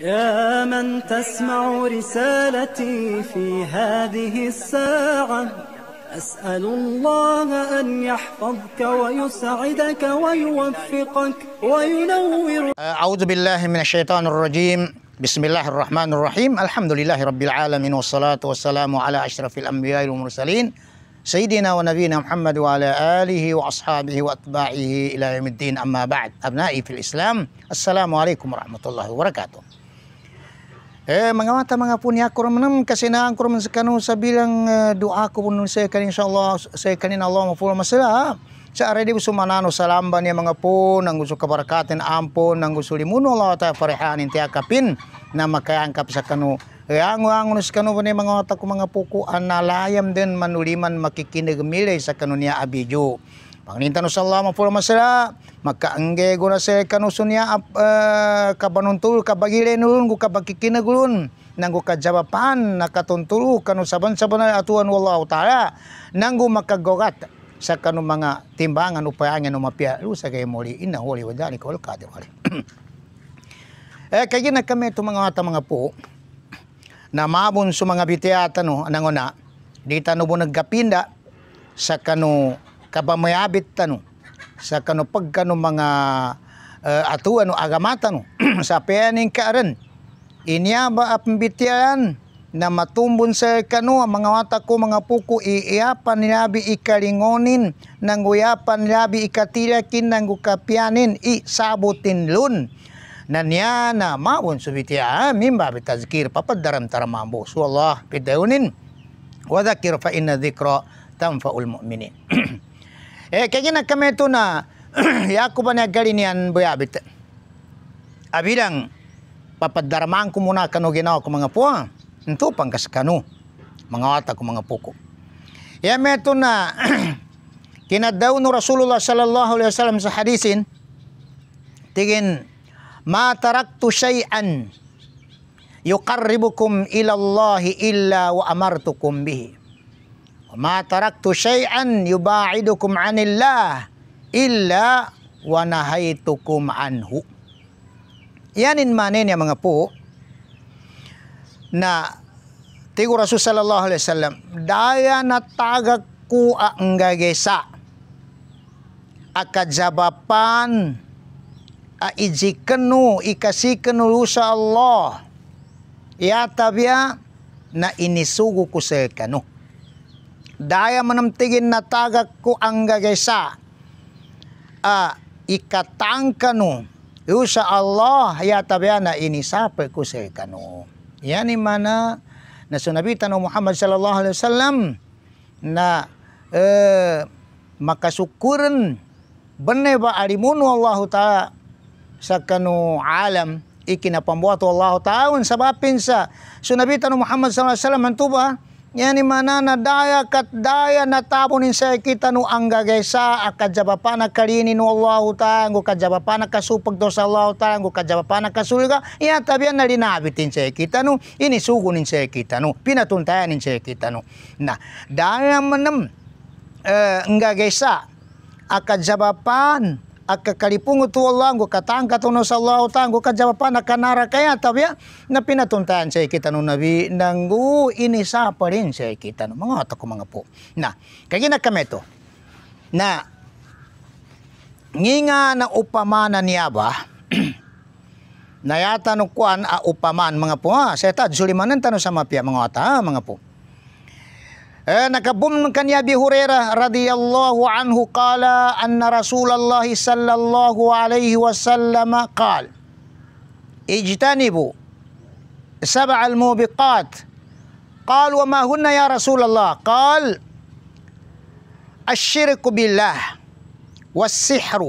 يا من تسمع رسالتي في هذه الساعة أسأل الله أن يحفظك ويسعدك ويوفقك وينور أعوذ بالله من الشيطان الرجيم بسم الله الرحمن الرحيم الحمد لله رب العالمين والصلاة والسلام على أشرف الأنبياء والمرسلين سيدنا ونبينا محمد وعلى آله وأصحابه وأتباعه إلى يوم Eh, mga mata, mga punya ko naman kasinaan ko naman sa kanu doa aku pun sa kan kan Allah, kanin Allah mapulma sila. Sa aredi po sumanano sa lamban niya mga po, nang gusto kabarakatin ampun nang gusto limuno Allah tayo parihanin na makaangkap sa kanu Rango ang unos kanuban mga otak mga pukuan na layam din manuliman makikinig milay sa kanunya abidyo. Pagnintan sa Allah mapulama sila, magkaangge na sa kanuso niya ap, uh, ah, kabanuntul kabagile nulun gu nang gu kajabapan nakatuntulu kanu saban atuan wallahu taala nang gu makagogat sa kanu mga timbangan upayangan o mapia sa kay muli inna huli wadali kol kadir wali. eh kaya na kami itong mga mga po na mabon sa mga bitiata no ananguna di tano bo nagkapinda sa kano kabamayabit tanu sa kano pagkano mga uh, eh, atu ano agamata no sa pening karen inya ba apmbitian na matumbon sa kano ang mga mata ko mga puko iiyapan nilabi ikalingonin nang labi nilabi ikatilakin nang ukapianin isabutin lun nanyana ma'un subiti'a mimba bitazkir daram taramambu suallah bidayunin wa wadakir fa inna na tanfa'ul mu'minin e eh, kegena kametuna ya yakubana galinian boyabit abidang papad daramang kumuna ginawa ko mga puwa entu pangkaskanu mangawata ko mga puku ya metuna kinadaw daunu Rasulullah sallallahu alaihi wasallam sa hadisin tingin ma taraktu syai'an yuqarribukum ilallahi illa wa amartukum bihi. Ma taraktu syai'an yuba'idukum anillah illa wa nahaitukum anhu. Yanin manin yang mengepu. Na tigo Rasul sallallahu alaihi wasallam daya natagak ku anggagesa akajabapan ajikenu ikasikenu lusa Allah ya tabia ya, na inisugu kusekenu daya menemtigin na tagak ko ang a ikatangkanu lusa Allah ya tabia ya, na inisape Ya ni mana nasunabitan o Muhammad sallallahu alaihi wasallam na eh, makasukuran bene ba alimunu Allah taala sa kanu alam ikinapamuato Allah taawon sa bapinsa sunabita no Muhammad sallallahu alaihi wasallam hantuba Yani manana daya kat daya natapunin sa kita no ang gagaysa akadjaba pa na karini no Allah ta ngo kadjaba pa na kasupag do sa Allah ta ngo kadjaba pa kasulga iya tabian na linabitin sa kita no ini inisugunin sa kita no pinatuntayanin sa kita no na daya manem uh, eh, ang gagaysa akadjaba pa akakalipungo tu Allah go katangka tuno sa Allah tang go kajawapan akanara kaya tabya na pinatuntahan sa kita no nabi nangu ini sa pa rin sa kita no mga ko mga po na kaya na kami to na nginga na upamana niya ba na yata no kuan a upaman mga po ha sa ta sulimanan tano sa mapia mga ata mga po nakabum kan Abi Hurairah radhiyallahu anhu qala anna Rasulullah sallallahu alaihi wasallam qal ijtanibu sab'a al-mubiqat قال وما هن يا رسول الله قال الشرك بالله والسحر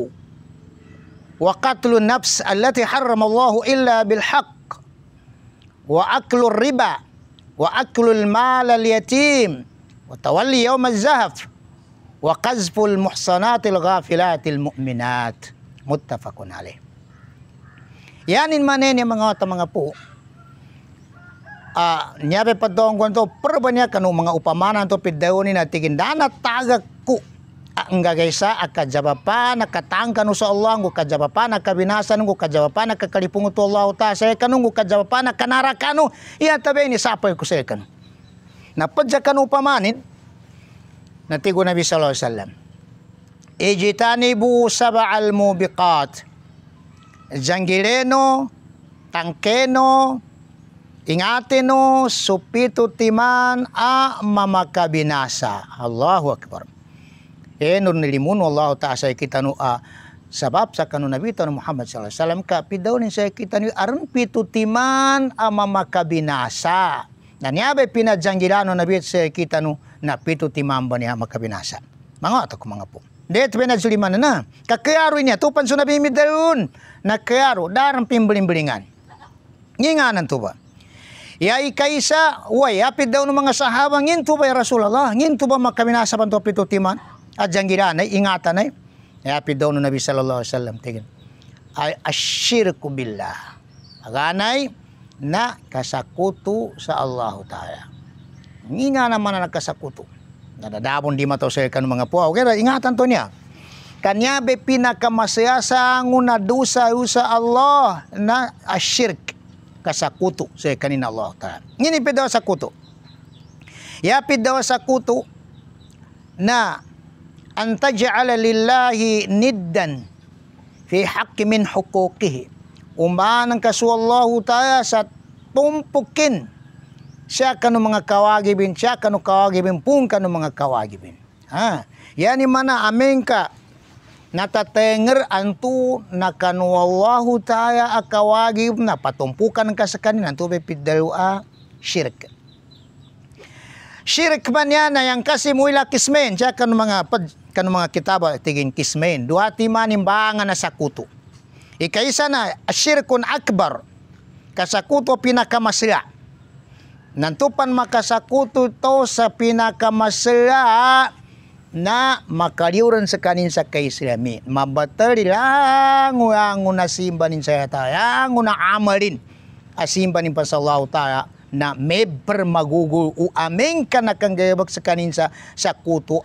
وقتل النفس التي حرم الله إلا بالحق وأكل الربا وأكل المال اليتيم Watawalli yaumaz zahaf wa qazful muhsanatil ghafilatil mu'minat. Muttafaqun alaih. Yanin manen yung mga ta mga po. Uh, nyabe padong kwanto perbanyak kanu mga upamanan to pidawoni na tigindana tagak ku ang ah, gagaysa akajabapan nakatangkan sa Allah ang kajabapan nakabinasan ang kajabapan nakakalipung to Allah ta sa kanu ang kajabapan nakanara iya tabi ni sapay ko sa kanu napadyakan upamanin natigo Nabi sallallahu alaihi wasallam bu sab'al mubiqat janggireno tangkeno ingateno supitu timan a mamakabinasa Allahu akbar e nur nilimun wallahu ta'ala kita nu a Sabab sa kanu Nabi Tuhan Muhammad sallallahu alaihi wasallam ka pidaw saya kita ni arun pitu timan naniabe pinajangilano na bit se kitanu na pitu timamba niya makabinasa. Mga ato mga po. Det pinajuliman na kakayaro niya tupan sunabi mi dayon na kayaro darang pimbeling-belingan. Nginganan to ba? Ya ikaysa, way, apid daw ng mga sahaba, ngin to ba ya Rasulallah? Ngin to ba magkaminasa pa ito pitutiman? At diyang giranay, ingatan ay. Ya apid daw ng Nabi sallallahu alaihi wasallam. Tingin. Ay, ashirku billah. Aganay, na kasakuto sa Allah Ta'ala. Hindi nga naman na nagkasakuto. Nadadabon di matosir ka ng mga puaw. Kaya ingatan to niya. Kanya be pinakamasaya sa ngunadusa sa Allah na ashirk kasakuto sa kanina Allah Ta'ala. Ngini daw sa kuto. Yapid daw sa kuto na antaja'ala lillahi niddan fi haqqi min hukukihi umanang kasuallahu ta'ala sa tumpukin siya kanu mga kawagibin siya kanu kawagibin pun kanu mga kawagibin ha yani mana amen ka natatenger antu nakanuallahu ta'ala akawagib na patumpukan ka sa kanina antu bepidalua syirk syirik man yan na yang kasi muila kismen siya kanu mga pad, kanu mga kitaba tigin kismen duha ti manimbangan na sa kuto Ikaisa na asyirkun akbar kasakuto pinakamasya. Nantupan makasakuto to sa pinakamasya na makaliuran sa kanin sa kaislami. Mabatari lang ang una simbanin sa yata, ang una amalin asimbanin pa sa Allah Ta'ala na may permagugul o aming kanakang gayabag sa kanin sa, sa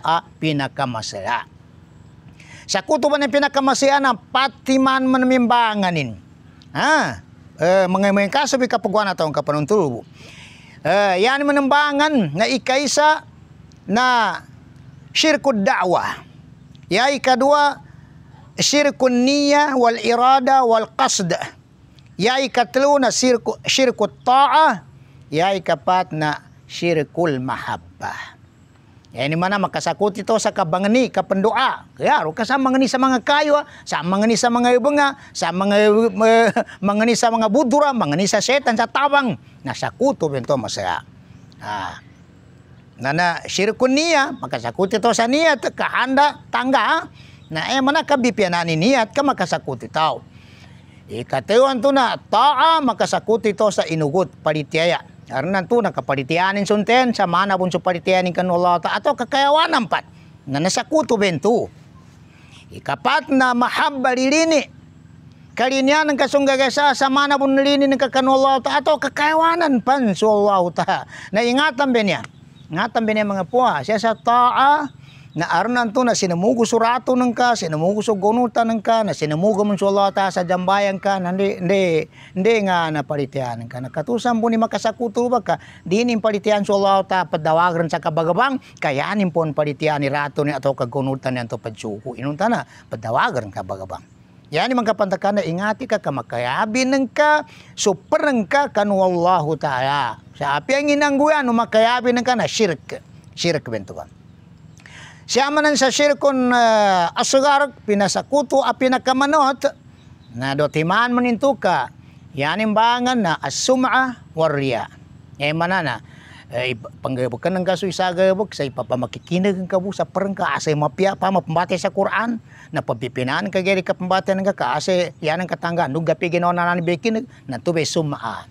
a pinakamasala. Sa kutuban ng pinakamasiya ng patiman manimbanganin. Ha? Eh, mga mga kaso may kapagwa taong kapanuntulubo. Eh, yan manimbangan na ikaisa na syirkud da'wa. Ya ikadua syirkun niya wal irada wal qasd. Ya ikatlo na syirku ta'a. Ya ikapat na syirkul mahabbah. Yan mana makasakuti to sa kabangani, kapandoa. Kaya ro ka sa mangani sa mga kayo, ah. sa mangani sa mga ibunga, sa mga mangani sa mga budura, mangani sa setan, sa tawang. Nasakuto bento masaya. Ah. Ha. Ah. Na na sirkun niya, makasakuti to sa niya, kahanda, tangga. Ha? Na eh man kabipianani niya ka makasakuti tao. Ikatewan to na, taa makasakuti to sa inugot, palitiaya. Arnan po, nakaparitianin sunten, sama na po suparitianin kan Allah ta ato kakayawanan pat, na nasakuto bento. Ikapat na lilini kalinian ng kasunggagasa, sa mana pun lilini ng kan Allah ta atau kakayawanan pan su Allah ta. ingatan ba niya? Ah. Ingatan ba niya mga puha? Siya sa ta'a, na aron to na sinamugo surato nang ka, sinamugo so gonuta nang ka, na sinamugo man so Allah ta sa jambayan ka, na hindi, hindi, hindi nga naparitian ka. Nakatusan po ni makasakuto ba ka, di ni paritian so Allah ta padawagran sa kabagabang, kaya ni po paritian ni rato ni ato kagunutan ni anto padsuko. Inunta na, padawagran ka bagabang. Yan yung mga kapantakan na ingati ka, kamakayabi ng ka, superang ka, kanuallahu ta'ala. Sa api ang inangguyan, umakayabi ng ka na shirk. Shirk bento ba? Siyamanan sa sirkon uh, asugar, pinasakuto a pinakamanot, na dotimaan mo ninto ka, yan imbangan na asuma warya. Ngayon eh, manana, eh, panggayabog ka ng kaso isagayabog sa ipapamakikinag ang kabo sa parang kaasay mapya pa mapambate sa Quran na pabipinaan ka gari kapambate ng kaasay yan ang katanga nung gapi ginawa na nanibikinag na tubay sumaa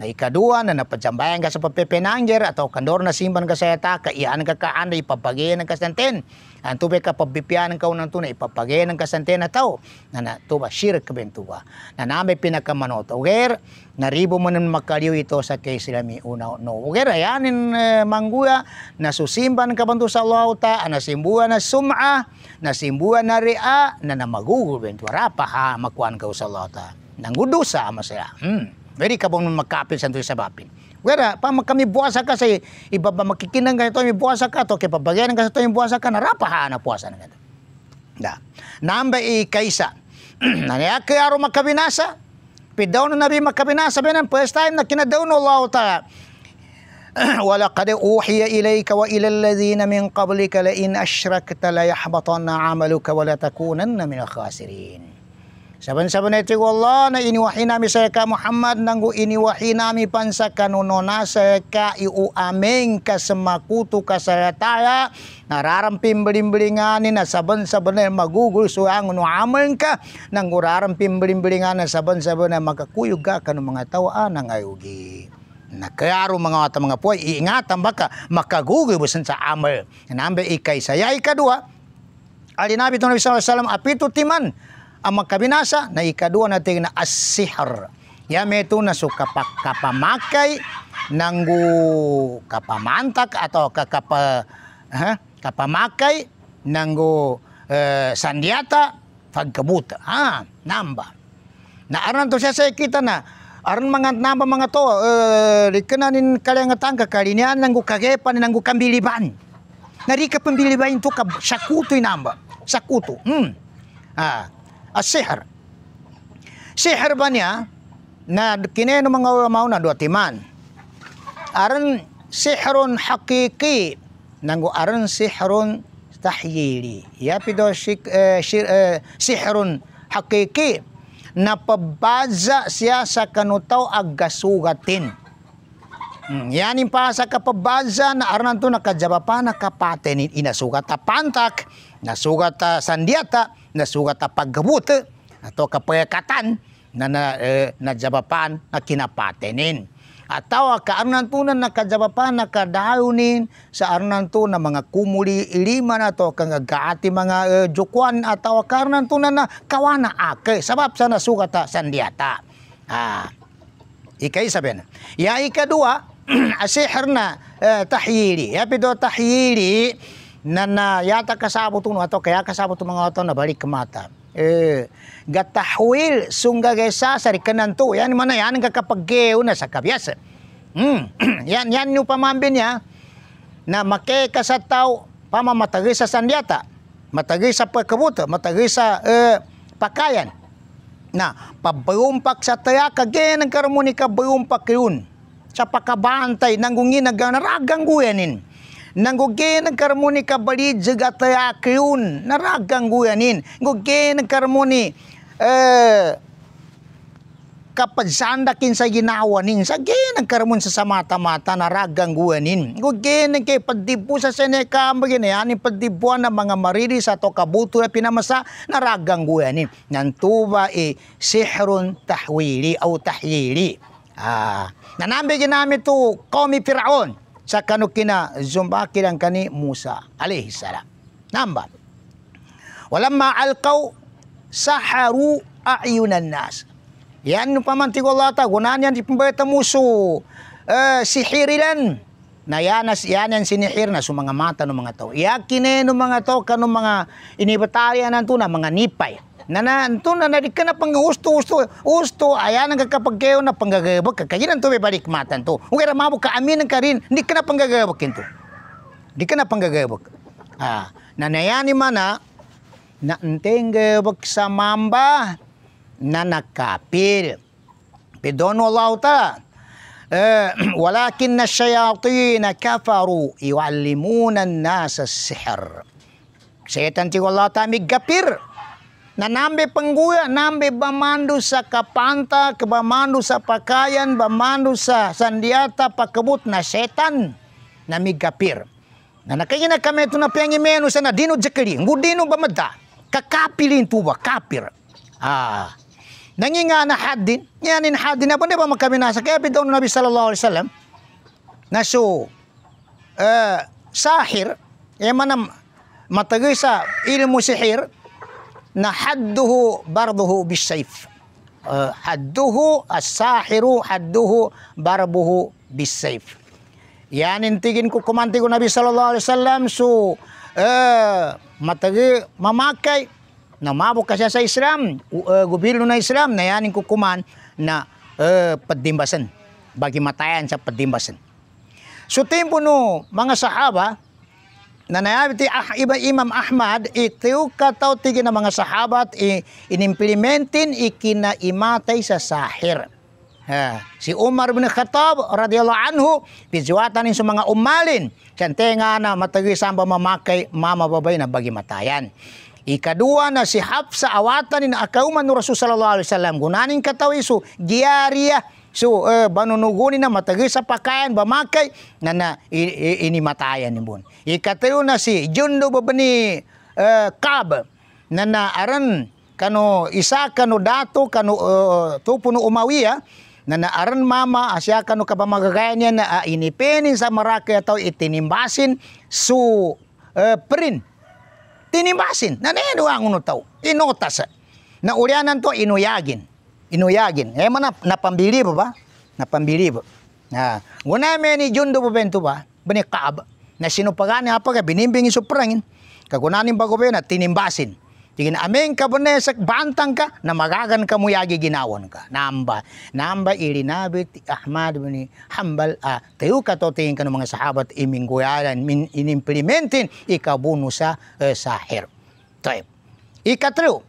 na ikadua na napadsambayan ka sa papepenanger at kandor na simban ka sa yata kaiyaan ka kaan na ipapagayan ng kasanten ang tubay ka pabipiyan ka unang tunay ipapagayan ng kasanten na tao na natuba shir kabentuba na namin pinakamanoto uger naribo mo nang makaliw ito sa kay sila mi una no uger ayanin uh, mangguya na susimban ka banto sa Allah ta na simbuan na sum'a na simbuan na ria na namagugul bentuara pa ha makuan ka sa Allah ta nanggudusa ama hmm. Very kabong magkapil sa sa bapin. Wera, pa kami buwasa ka sa iba ba makikinang ganito, may buwasa ka to, kay pabagyan ng ganito, yung buwasa ka, narapahaan na buwasa na ganito. Da. Namba i kaysa. Nanaya kay makabinasa. Pidaw na nabi makabinasa. Benan, first time na kinadaw na Allah ta. Wala kad uhiya ilayka wa ilal ladhina min qablika la in ashrakta la yahbatanna amaluka wa la takunanna min al-khasirin. Saban-saban eti wallah na iniwahina mi seka Muhammad nanggu iniwahina mi pansa kanunona seka iu ameng kasemakutu kasarataya nararampi beling-belinganin na saban-saban magugul suang no ameng ka nanggu rarampi beling-belinganin saban-saban makakuyog ka kanu mga tawa ah, nangayugi. Nakayaro mga wata mga puay, iingatan baka makagugoy busan sa amal. Nambe ikay saya ikadua. Ali Nabi Tuhan Nabi Sallallahu Alaihi Wasallam, apito timan, ang magkabinasa na ikaduha natin na asihar. Yameto na so kapak kapamakay nanggu kapamantak atau kakapa ha, kapamakay nanggu eh, sandiata pagkabuta. Ah, ha, namba. Naaran to siya sa kita na aran mga namba mga to eh, dikenanin kalian tangka kalinian nanggu kagepan nanggu kambiliban. Nari ka pambiliban to ka sakuto inamba. Sakuto. Hmm. Ah, as-sihr. Sihr ba niya na kinay ng mga mao na timan? Aron sihrun hakiki nangu aron sihrun tahyili. Yapido shik, uh, eh, shir, uh, sihrun hakiki napabaza siya sa kanutaw agasugatin. Hmm, yan yung pa sa kapabaza na aran to nakajaba pa nakapaten inasugat a pantak, nasugat ah, sandiata, na sugat a eh, ato kapayakatan na, na eh, nadyabapan na kinapatenin. Ataw ka arnantunan na kadyabapan na kadayunin sa arnan arnantun na mga kumuli ilima na to kang gaati mga eh, jukwan ataw ka arnantunan na kawana ake sabab sa nasugata sandiata. Ah, ikay sabihan. Ya ikadua, asihir na eh, tahyili. Yapido tahyili, na, na yata kasabot no ato kaya kasabot mga ato na balik kamata eh gatahwil sungga gesa sarikanan to yan man yan ang kakapagkeo na sa kabyas mm. yan yan yung pamambin niya na make sa tao sa sandyata matagay sa pagkabuto matagay sa eh, pakayan na pabayumpak sa taya kagayan ang karmonika bayumpak yun sa pakabantay nanggungin naganaragang guyanin Nangguge nagkarmuni kabali jagataya kiyun naragang guyanin. Nguge nagkarmuni eh, kapadsanda kinsa ginawanin sa ginang karmon sa samata-mata na ragang guwanin. Gugin kay pagdibu sa seneka maginayanin pagdibuan ng mga mariri sa to kabuto na pinamasa na ragang guwanin. Nantuba e eh, sihron tahwili o tahyili. Ah, nanambi ginamit to komi piraon sa kanukina zumbakirang kani Musa alayhi salam. Number. Walamma alqaw saharu ayunan nas. Yan yung pamantig Allah ta, gunaan yan pambata muso. Uh, eh, sihirilan. Na yan, yan yan sinihir na sumanga mata ng mga tao. Iyakin eh ng mga tao kanong mga inibatarya ng tuna, mga nipay na na anto na nadik ka na pang usto usto usto ayan ang kakapagkayo na panggagabag kakayin anto may balikmatan to ugay ramabo ka amin ka rin hindi ka na panggagabag kinto hindi ka na panggagabag ah nanayani mana ah, na anteng gabag sa mamba na nakapir pidono lauta ولكن الشياطين كفروا يعلمون الناس السحر سيتنتي والله تامي قبير Na nambe pengguya, nambe bamandu sa kapanta, kebamandu sa pakayan, bamandu sa sandiata, pakebut na setan, na migapir. Na kami ito na piangi menu sa na dino jekeli, ngudino bamada, kakapilin tuwa, kapir. Ah, nanginga na nyanin hadin haddin, apa ba makami nasa, kaya pitaw na Nabi Sallallahu Alaihi Wasallam, na so, uh, sahir, yaman eh, na matagay sa ilmu sihir, na hadduhu barduhu bisayf. Uh, hadduhu as-sahiru hadduhu barbuhu bisayf. Yan intigin ko kumanti ko Nabi sallallahu alaihi wasallam so uh, eh, matagi mamakay na mabok kasi sa Islam, uh, gobyerno na Islam na yanin kukuman na uh, eh, padimbasan, bagi matayan sa padimbasan. So tempo no mga sahaba, na ti ah, iba Imam Ahmad itiw kataw tigi ng mga sahabat i, inimplementin ikinaimatay sa sahir. Ha. Si Umar bin Khattab radhiyallahu anhu bijuatan sa mga umalin siyante nga na matagisan ba mamakay mamababay na bagi matayan. Ikadua na si Hafsa awatan ni akauman ni Rasul sallallahu alaihi wasallam gunanin kataw isu giariya So, uh, eh, banunugunin na sa pakayan bamakay na na inimatayan ni Bon. Ikatayo na si Jundo babani uh, eh, Cab na naaran kano isa kano dato kano uh, tupo no umawi ah, na aran mama asya ah, kano kabamagagayan niya na uh, inipinin sa marakay ataw itinimbasin su uh, prin. Tinimbasin. Na nenu ang uno taw. Inotas. Na uryanan to inuyagin inuyagin. Ema eh, na napambili ba ba? Napambili ba? Na guname ni Jundo po bento ba? Bani kaab na sinupagani apa ka binimbing isuprangin. Kagunanin bago ba na tinimbasin. Tingin aming kabunesak bantang ka na magagan ka muyagi ginawan ka. Namba, namba irinabit Ahmad bin Hambal a ah, tayo ka to tingin ka ng mga sahabat imingguyalan min inimplementin ikabuno sa eh, sahir. Tayo. Ikatlo,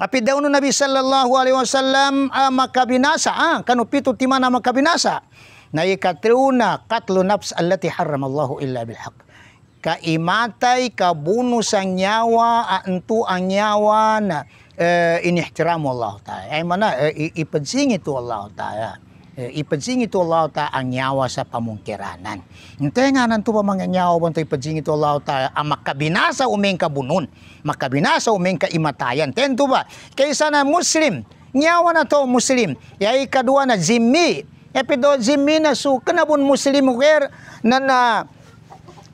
Tapi daun Nabi sallallahu alaihi wasallam ah, binasa ah kanu pitu timana binasa. Na ikatruna qatlu nafs allati haramallahu illa bil haqq. Ka imatai ka bunuh sang nyawa antu ang nyawa na eh, Allah taala. Eh, mana eh, ipansin Allah taala. Eh, ipadsing ito Allah ta ang nyawa sa pamungkiranan. Hintay nga nanto pa mga nyawa bantay ipadsing ito Allah ta ang makabinasa umeng kabunon, makabinasa umeng kaimatayan. Tento ba? Kaysa na Muslim, nyawa na to Muslim, yay kadua na zimmi, epido zimmi na su kanabon Muslim ker na na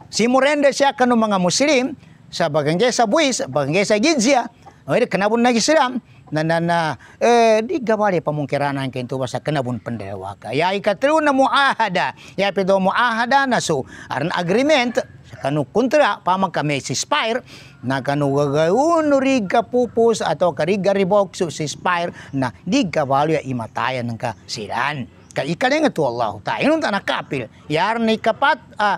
simurenda siya kanu mga Muslim sa bagangay sa buwis, bagangay sa gidzia, ay kanabon na Islam, na na na eh di gabari pamungkiranan kay tuwa pun kanabon pandewa ka ya ikatru na muahada ya pido muahada na so aran agreement sa kanu kontra pamang kami si Spire na kanu gagawin pupus atau ato kariga ribokso si Spire na di ya imatayan ng kasilan ka ikaling tu Allah ta inun ta nakapil yar ni kapat uh,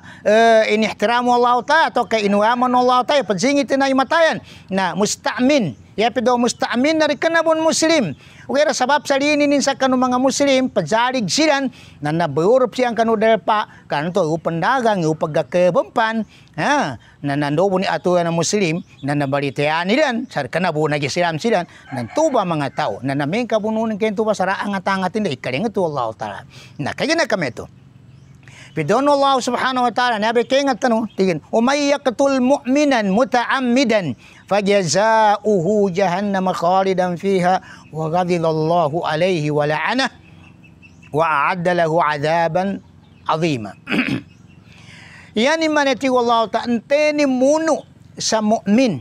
uh, Allah ta atau kay inuaman Allah ta ya, pagsingit na imatayan na mustamin yapido musta'min na rikanabon muslim. Ugera sabab salini ninsa kanu mga muslim, pajalig silan, na nabayurup siyang kanu pa, kanu to upandagang, upagkakabampan, ha, na nandobo ni atuya na muslim, na nabalitayan nilan, sar kanabo nagisilam silan, nang tuba mga tao, na namin kabununin kayo tuba angat atangatin na ikalingat Allah Ta'ala. Na kaya na kami ito. Pidon Allah subhanahu wa ta'ala, nabi kayo nga tanong, tigin, umayakatul mu'minan muta'ammidan, fajazauhu jahannam khalidan fiha wa ghadhidallahu alaihi wa la'anah wa a'adda lahu adzaban azima yani manati wallahu ta'anteni munu sa mukmin,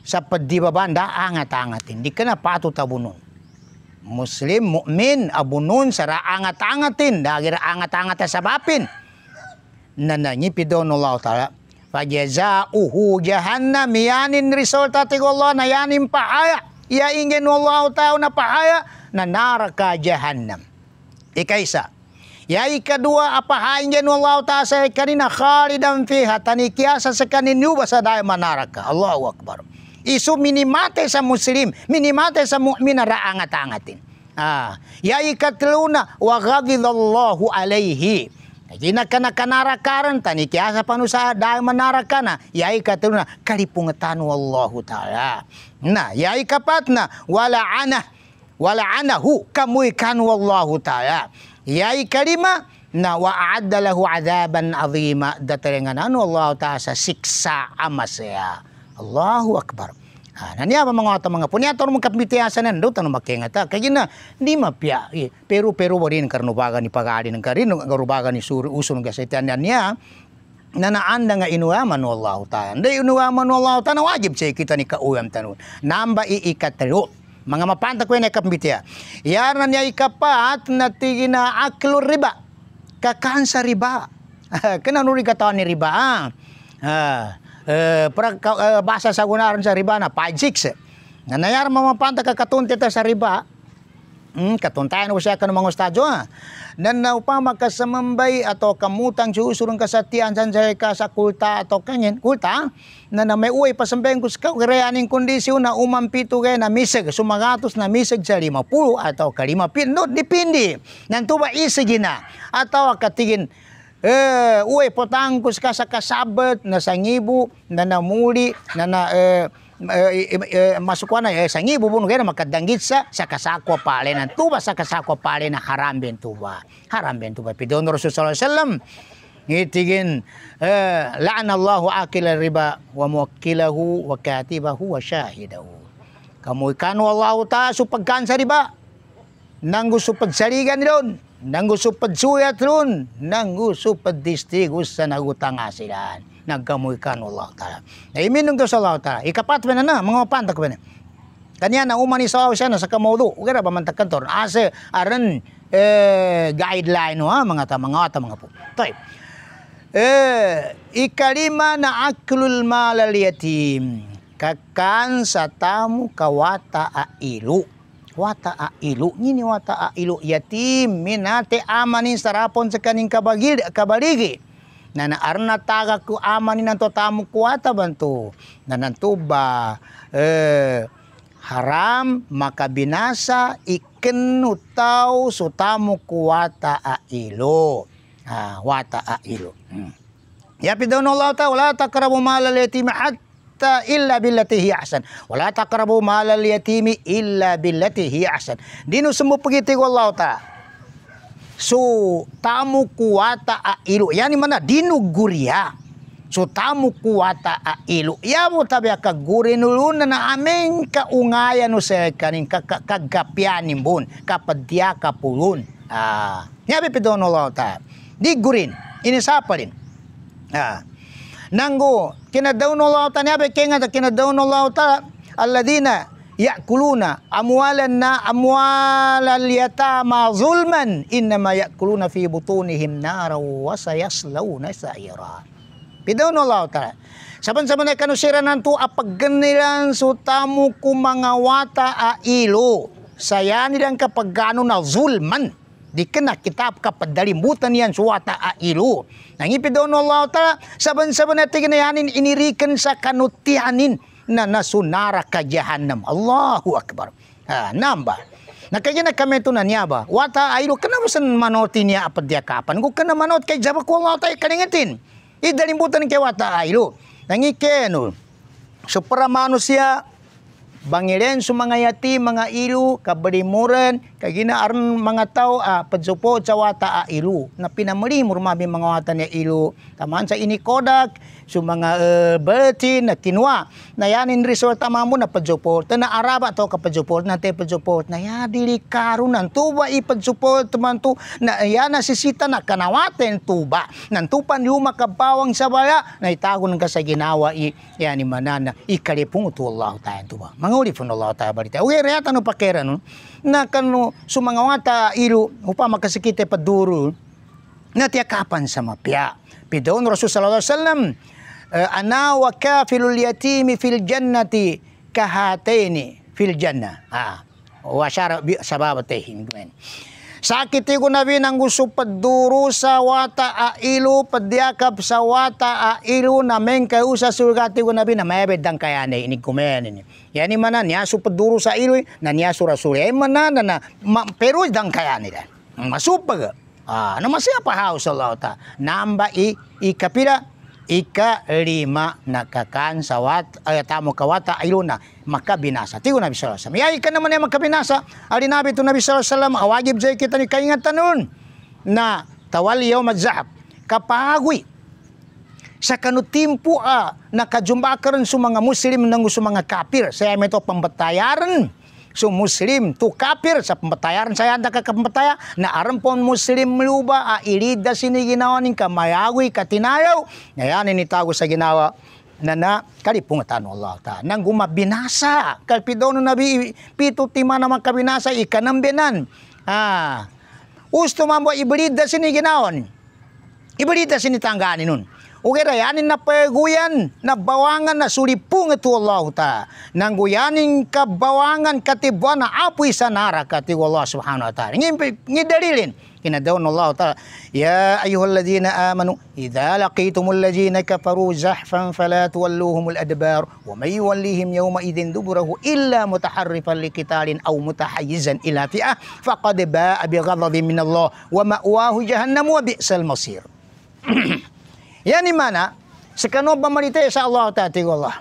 sa babanda angat-angatin di kena pato tabunon muslim mukmin abunun sara angat-angatin dagir angat-angat sa bapin nananyi pidon Allah taala Fajazauhu jahannam yanin resulta Allah na yanin pahaya. Ya ingin Allah tahu na pahaya na naraka jahannam. Ikaisa. Ya ikadua apa ingin Allah tahu saya kanina khalidam fiha tanikiasa sekanin yuba sa manaraka. Allahu akbar. Isu minimate sa muslim, minimate sa mu'mina raangat-angatin. Ah, ya ikatluna wa ghadidallahu alaihi nak kena kanara karan tani kiasa panusa dah manara kana yai katuna kali pungetan Allahu taala. Nah, yai kapatna wala ana wala anahu kamu ikan Allahu taala. Yai kalima na wa adalahu adaban adzaban azima datarengan anu Allah taala siksa amasea. Allahu akbar. Ah, nani apa mangota mengapa? punya atau mangkat miti asanen do tanu makenga ngata kagina ma pia eh, peru peru borin karena baga ni pagadi nang karin garu baga ni sur usun ga setan ya nana anda nga inuaman Allah ta'ala da inuaman allah ta'ala wajib sa kita ni uam tanu namba ikat teru mga mapanta ko na eh, kapmitiya yar na niya ikapat na tigina aklo riba kakansa riba kana nuri katawan riba ah. ah. Uh, parang uh, eh, basa sa gunaran sa riba na 5-6 eh. Na nayar mamapanta ka katunti ta sa riba, Hmm, katuntayan ko siya ka ng mga estadyo ha. Nanaw pa makasamambay ato kamutang susurong kasatian san sa ka sa kulta ato kanyen. Kulta na na may uwi pasambayan ko sa kareaning kondisyon na umampito kayo na misag. Sumagatos na misag sa lima pulo ato kalima pin. No, dipindi. Nantuba isigi na. Ato katigin eh uwe potangkus kasa kasabet na sangibu na namuli na na eh, eh, eh, masukwana eh sangibu bunu gena makadangit sa sakasakwa pale na tuba sakasakwa pale na haramben tuba haramben tuba pidon rasul sallam ngitigin eh, la'anallahu akila riba wa muakilahu wa katibahu wa syahidahu kamu ikan Allah ta supagkan sa riba nanggu supagsarigan doon Nangusupad suyat ron, nangusupad distigus sa nagutanga sila. Nagkamoy ka no Allah ta'ala. Naimin ya, sa Allah ta'ala. Ikapat na na, mga pantak na. Kanya na umani sa siya na sa kamodo. Huwag na kantor. Ase, aran, eh, guideline no ha, mga ta, mga ta, mga po. Eh, ikalima na aklul malal yatim. Kakan sa tamu kawata a ilu wata a ilu? nini wata a ilu? yatim minate amanin sarapon sekaning kabagil kabaligi nana arna taga ku amani nanto tamu kuata bantu nanan tuba eh haram maka binasa iken utau kuata kuwata ilu ah wata ilu? hmm. ya pidono lata taala takrabu malal yatim hatta hatta illa billati hi ahsan wala taqrabu malal yatimi illa billati hi ahsan dinu semua pegiti Allah ta su tamu kuwata ailu yani mana dinu guria su tamu kuwata ailu ya mu tabiaka gurinuluna na ka ungaya no sekanin kagapyanin bun ka pulun ah nyabi pidon Allah ta di gurin ini sapalin ah nangu kinadaunullahu tanabe kenga kinadaunullahu ta alladina yakuluna amwalan na amwalal yatama zulman inna ma yakuluna fi butunihim nara wa sayaslawna sa'ira pidawunullahu ta saban-saban ay kanusiran nanto apaganilan sutamu kumangawata a ilo saya nilang kapag gano na zulman kena kitab kapadali mutanian suwata ailu. Nangipidon Allah Ta'ala saban-saban na tiginayanin inirikan sa kanutianin na nasunara ka jahannam. Allahu Akbar. Ha, namba. Nakanya na kami ito na niya ba? Wata ailu, kenapa sen manoti niya apa dia kapan? Kung kena manot kay jabak ko Allah Ta'ala dari mutan kay wata ailu. Nangikeno. So supra manusia, bangiren sumangayati mga ilu, kabalimuran, Kay ginaaron mga tao a ah, padsupod sa a ah, ilu na pinamulimur mami mga wata niya ilo taman sa inikodak sa mga uh, eh, bertin na kinwa na yanin resort ama mo na padsupod na araba to ka padsupo na te padsupo na ya dili karon tuba ipadsupod man to na ya nasisita na kanawaten tuba nan tupan yuma makabawang sabaya na itago ng ka ginawa i yani manana ikalipong to Allah tayo tuba manguli pun Allah tayo balita okay raya tanong pakera no na kanu sumangawata ilu upang makasikite paduro na tiyakapan sa mapya. Pidon Rasul sallallahu alaihi wasallam eh, ana wa kafilul yatimi fil jannati kahataini fil janna. Ah, wa syara bi sababatihim. Sakit ko na binang gusto paduro sa wata a ilo, padyakap sa wata a ilo, na men kayo sa surgati ko na binang mayabed ang kaya na inig kumen. Yan yung manan, niyaso paduro sa ilo, na niyaso rasuli. Ay manan, na, ma, pero dang kaya nila. Masupag. Ah, ano masaya pa house Allah ta. Namba i, ikapila, ika lima nakakan sawat ay tamo kawata ayuna makabinasa tigo nabi sallallahu alaihi wasallam ika naman ay makabinasa ali nabi tu nabi sallallahu alaihi wasallam awajib jay kita ni kaingatan nun na tawal yawm az kapagwi sa kanutimpo a ah, nakajumba karon sa mga muslim nang sa mga kafir saya meto pambatayaran So Muslim to kafir sa pamatayaran saya ka kakamataya na aram pon Muslim luba a ilida sini ginawa nin kamayagoy katinayaw. Ngayon initago sa ginawa na na kalipungatan Allah ta nang gumabinasa kalpidono nabi pito tima naman kabinasa ikanambenan ah usto mambo ibrida sini ginaon ibrida sini tanggani nun Ugerayanin na paguyan na bawangan na sulipung ito Allah ta. Nangguyanin ka bawangan katibuan na apoy sa nara kati Allah subhanahu wa ta'ala. Ngidalilin. Kinadaw na Allah ta'ala. Ya ladhina amanu. laqitumul ladhina kafaru zahfan fala tuwalluhumul adbar. Wa may yuwallihim yawma idhin duburahu illa mutaharrifan likitalin au mutahayizan ila fi'ah. Faqad ba'a bighadadin min Wa ma'wahu jahannamu wa bi'sal masir. Yani maana sa Allah Allah,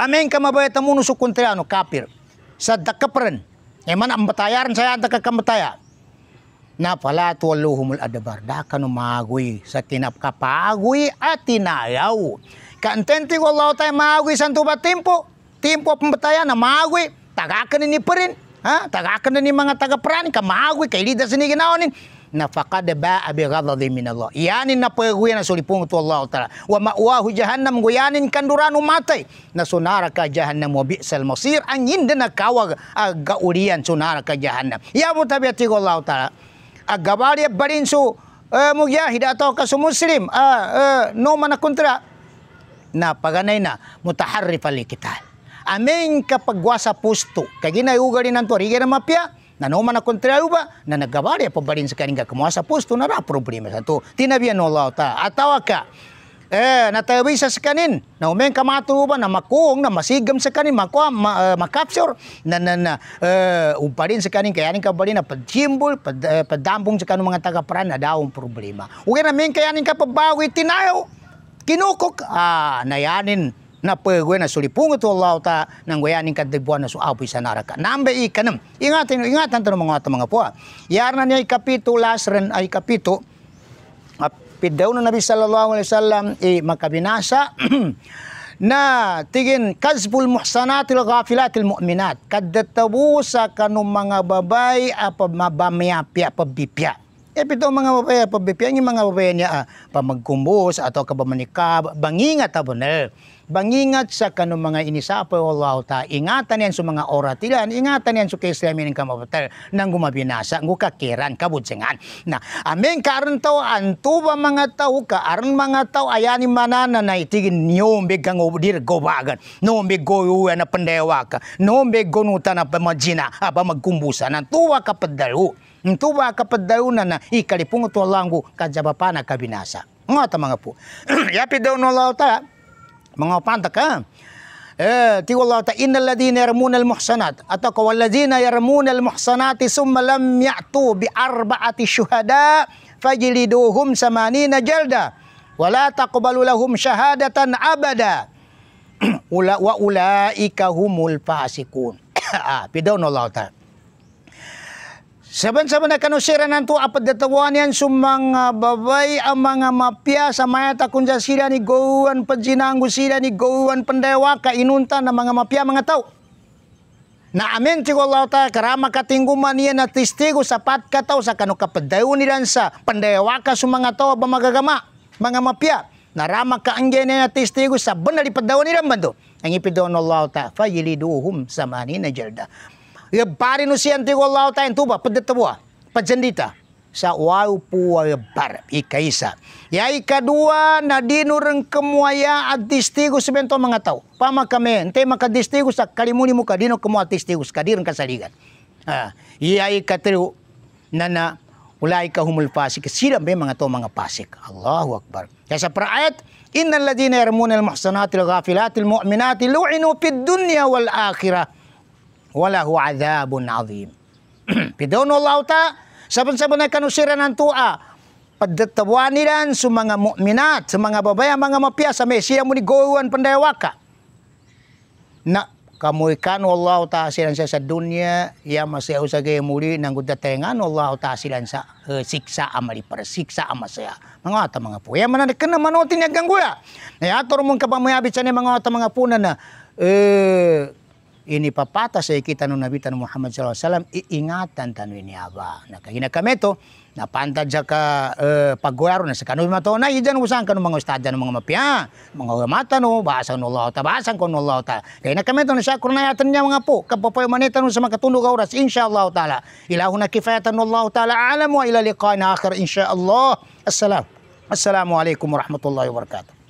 amen kamabayta munu sukuntriano kapir Sa dakapren, e mana ambatayaran saya anta kakambataya na pala tuwaluhumul adabar dakano magui, sa tinapkapagoy at tinayaw kantenti ko Allah tayo magui sa tuba timpo. Timpo pambatayan na magoy tagakan ni pa rin ha tagakan ni mga tagapran kamagoy kay lida ginaonin na faqad baa bi ghadabin min Allah yani na pagwe na sulipungo tu Allah taala wa ma'wahu jahannam guyanin kanduranu matay na sunara ka jahannam wa bi'sal masir angin na kawa ga urian sunara ka jahannam ya mutabiati Allah taala agabari barin su uh, eh, mugya hidato ka su muslim uh, uh, no mana kontra na paganay na mutaharrif alikital amin kapagwasa pusto kagina ugari nanto rigera mapia. na noma na kontraiuba na nagabari pabarinsa karinga kumasa posto na ra problema sa to tinabian Allah ta atawaka eh, natawi sa kanin, na umeng kamatuuban, na makuong, na masigam sa kanin, makuha, ma, uh, makapsure, na, na, na, uh, eh, umparin sa kanin, kaya nin ka na padjimbol, pad, uh, padambong sa kanong mga tagaparan, na daong problema. Huwag na men, kaya nin ka pabawi, tinayo, kinukok, ah, nayanin, na pagwe na sulipungo to Allah ta nang goyaning kadibuan na suapoy sa naraka. Number ikanam. Ingatan ingatan tanong mga ato mga puwa. Yar na niya kapito last ren ay kapito. Pidaw na Nabi sallallahu alaihi wasallam i e, makabinasa na tigin kazbul muhsanatil ghafilatil mu'minat kadatabu sa kanong mga babay apab mabamiyapya pabipya. E pito mga babae, pabipiyang yung mga babae niya, ah, pamagkumbos, ato kabamanikaw, bangingat abonel bangingat sa kanong mga inisapo wallahu ta ingatan yan sa mga oratilan ingatan yan sa kaislamin ng kamapatal nang gumabinasa ang gukakiran kabudsingan na amen karon tao antuba mga tao kaaron mga tao ayani manana na itigin niyo bigang udir gobagan no bigoyuan na pandewa ka no bigonutan na pamajina aba magkumbusa nang tuwa kapadalu Ntuba kapadalu na na ikalipung ito lango kajabapana kabinasa. Ngata ta mga po. Yapi daw no Allah ta Mengapa teka? Eh? eh, ti Allah ta innal ladina yarmunal muhsanat atau walladzina yarmunal muhsanati summa lam ya'tu bi arba'ati syuhada fajliduhum samanina najalda wala taqbalu lahum syahadatan abada ula wa ulaika humul fasikun. ah, bidaunallahu ta'ala. Saban-saban na kanusira nanto apat datawan yan sa mga ah, babay ang mga mapya sa mayata kung sila ni Gowan Pajinango sila ni Gowan Pandewa kainunta ng mga mapya mga tao. Na amin ti Allah ta karama katingguman yan na testigo sapat kataw sa kanu sa pandewa ka sa mga tao ba magagama mga mapya. ka ang gene na testigo sa banal ipadawan ni Rambando. Ang ipidawan Allah ta fayiliduhum sa mani na jelda ye ya, bari nu sianti ko Allah ta entuba pedetta bua pajendita sa wau puwa ya bar bar ikaisa ya ikadua na dinu rengkemuaya adistigu sebento mangatau pama kame ente maka distigu sa kalimuni muka dino kemu adistigu kadiren kasaligan ah ya ikatru nana ulai ka humul fasik sidam be mga to mga pasik Allahu akbar ya sa praayat innal ladina yarmunal muhsanatil ghafilatil mu'minatil lu'inu fid dunya wal akhirah walahu azabun azim. Pidon Allah ta sabun sabun kanu kanusiran nan tua. Padatawanin ya sa mga mukminat, sa mga babaya, mga mapia sa may siya mo ni goyuan pandaywaka. Na kamuikan Allah ta silan sa sa dunya ya masaya usagay muli nang gudatengan Allah ta silan sa uh, siksa amali para siksa amasaya mga ata mga po ya manan kana manotin yagang gula na ator mong kapamayabit sa niya mga ata mga puna na eh ini papata sa ikita no nabitan Muhammad sallallahu alaihi wasallam iingatan tanu ini aba na kahina kameto na panta ja ka uh, pagoyaro na sa kanu mato na idan usan kanu mga ustadya mga mga mata no Allah ta basa ko no Allah ta kahina kameto na syakur na yatan niya mga po kapapoy manita no sa oras taala ilahu na kifayatan Allah taala alam ila liqa'in akhir insyaallah assalamu alaikum warahmatullahi wabarakatuh